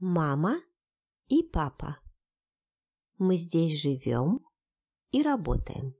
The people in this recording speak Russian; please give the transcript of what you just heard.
мама и папа. Мы здесь живем и работаем.